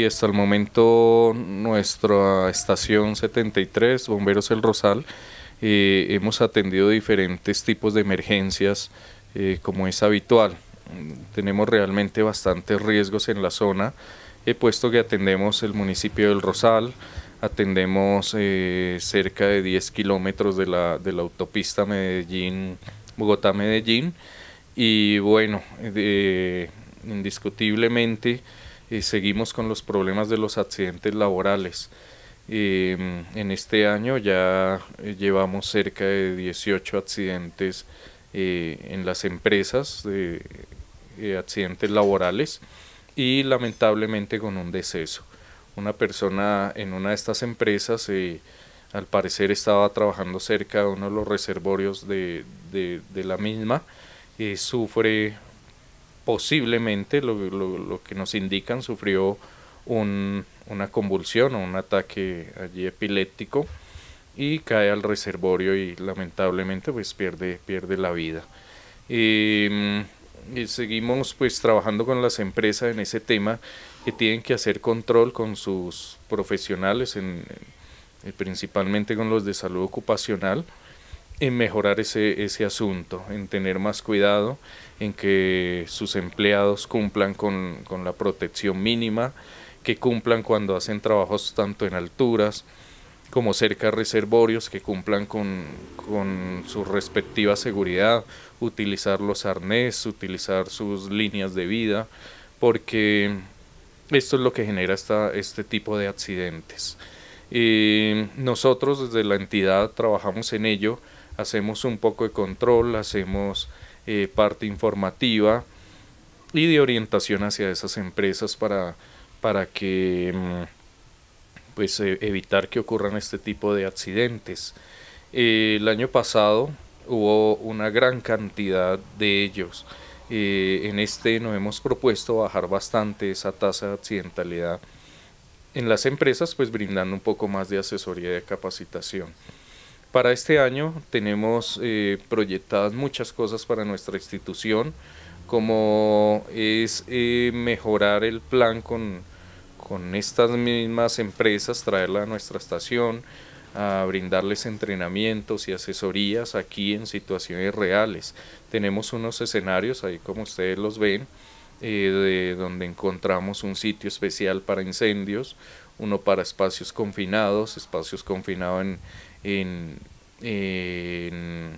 Y hasta el momento nuestra estación 73, Bomberos El Rosal, eh, hemos atendido diferentes tipos de emergencias eh, como es habitual. Tenemos realmente bastantes riesgos en la zona, eh, puesto que atendemos el municipio del Rosal, atendemos eh, cerca de 10 kilómetros de la, de la autopista Medellín, Bogotá-Medellín, y bueno, indiscutiblemente seguimos con los problemas de los accidentes laborales. Em, en este año ya eh, llevamos cerca de 18 accidentes eh, en las empresas, de eh, accidentes laborales y lamentablemente con un deceso. Una persona en una de estas empresas al parecer estaba trabajando cerca de uno de los reservorios de, la misma, sufre posiblemente, lo, que nos indican, sufrió una convulsión o un ataque allí epiléptico y cae al reservorio y lamentablemente pues pierde, pierde la vida. Em, y seguimos pues trabajando con las empresas en ese tema que tienen que hacer control con sus profesionales, eh, principalmente con los de salud ocupacional, en mejorar ese, ese asunto, en tener más cuidado, en que sus empleados cumplan con, la protección mínima, que cumplan cuando hacen trabajos tanto en alturas como cerca de reservorios, que cumplan con, con su respectiva seguridad, utilizar los arnés, utilizar sus líneas de vida, porque esto es lo que genera esta, este tipo de accidentes. Y eh, nosotros desde la entidad trabajamos en ello hacemos un poco de control, hacemos eh, parte informativa y de orientación hacia esas empresas para, que mm, pues e, evitar que ocurran este tipo de accidentes. Eh, el año pasado hubo una gran cantidad de ellos. Eh, en este nos hemos propuesto bajar bastante esa tasa de accidentalidad en las empresas, pues brindando un poco más de asesoría y de capacitación. Para este año tenemos eh, proyectadas muchas cosas para nuestra institución, como es eh, mejorar el plan con, con estas mismas empresas, traerla a nuestra estación, a brindarles entrenamientos y asesorías aquí en situaciones reales. Tenemos unos escenarios ahí como ustedes los ven, eh, de donde encontramos un sitio especial para incendios, uno para espacios confinados, espacios confinados en, en,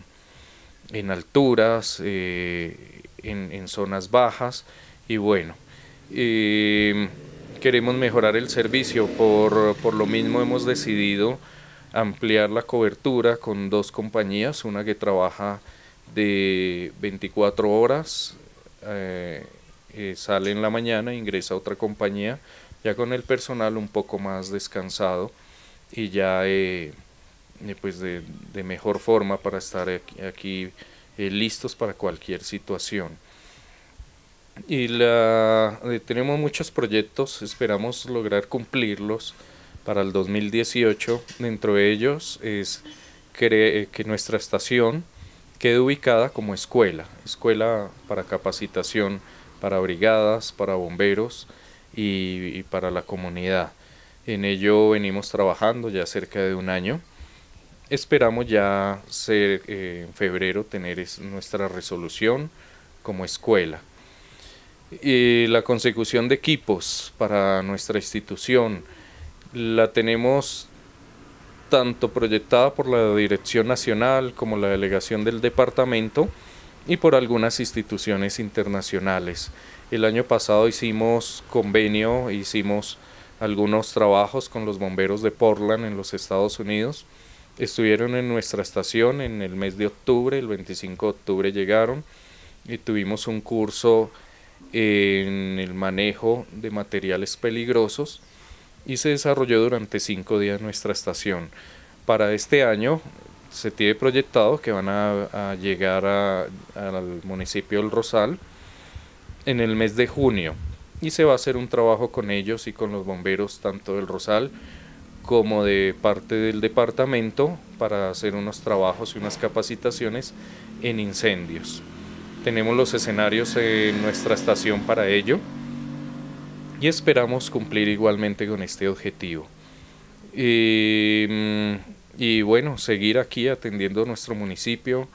alturas, eh, en, zonas bajas y bueno. Eh, queremos mejorar el servicio, por, lo mismo hemos decidido ampliar la cobertura con dos compañías, una que trabaja de 24 horas eh, sale en la mañana, ingresa a otra compañía, ya con el personal un poco más descansado y ya eh, eh, pues de, mejor forma para estar aquí, listos para cualquier situación. Y tenemos muchos proyectos, esperamos lograr cumplirlos para el 2018. Dentro de ellos es que nuestra estación quede ubicada como escuela, escuela para capacitación para brigadas, para bomberos y, para la comunidad. En ello venimos trabajando ya cerca de un año. Esperamos ya eh, en febrero tener nuestra resolución como escuela. Y la consecución de equipos para nuestra institución la tenemos tanto proyectada por la Dirección Nacional como la Delegación del Departamento y por algunas instituciones internacionales. El año pasado hicimos convenio, hicimos algunos trabajos con los bomberos de Portland en los Estados Unidos. Estuvieron en nuestra estación en el mes de octubre, el 25 de octubre llegaron y tuvimos un curso en el manejo de materiales peligrosos y se desarrolló durante cinco días nuestra estación. Para este año se tiene proyectado que van a, llegar al municipio del Rosal en el mes de junio y se va a hacer un trabajo con ellos y con los bomberos tanto del Rosal como de parte del departamento para hacer unos trabajos y unas capacitaciones en incendios. Tenemos los escenarios en nuestra estación para ello y esperamos cumplir igualmente con este objetivo. Eh, y bueno, seguir aquí atendiendo nuestro municipio,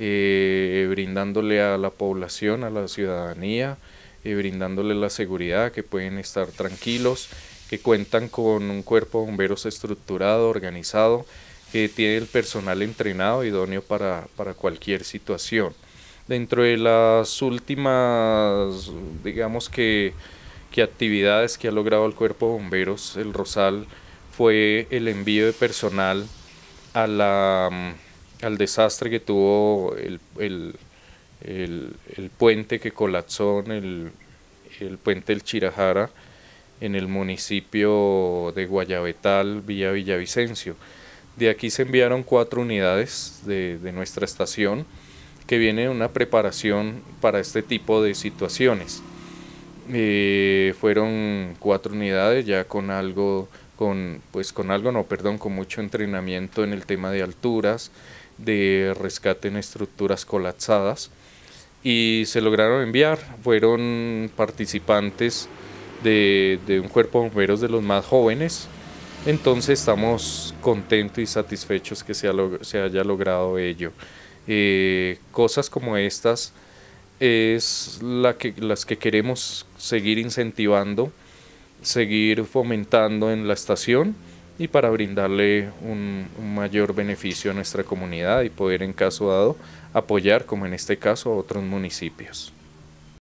eh, brindándole a la población, a la ciudadanía, eh, brindándole la seguridad, que pueden estar tranquilos, que cuentan con un cuerpo de bomberos estructurado, organizado, que tiene el personal entrenado idóneo para, cualquier situación. Dentro de las últimas, digamos que, que actividades que ha logrado el cuerpo de bomberos, el Rosal, fue el envío de personal Mm, al desastre que tuvo el, puente que colapsó en el, puente del Chirajara en el municipio de Guayabetal, Villa Villavicencio. De aquí se enviaron cuatro unidades de, nuestra estación que viene una preparación para este tipo de situaciones. Eh, fueron cuatro unidades ya con algo con, pues con algo, no, perdón, con mucho entrenamiento en el tema de alturas, de rescate en estructuras colapsadas y se lograron enviar. Fueron participantes de, un cuerpo de bomberos de los más jóvenes. Entonces estamos contentos y satisfechos que se, haya logrado ello. Eh, cosas como estas es la las que queremos seguir incentivando seguir fomentando en la estación y para brindarle un, mayor beneficio a nuestra comunidad y poder en caso dado apoyar, como en este caso, a otros municipios.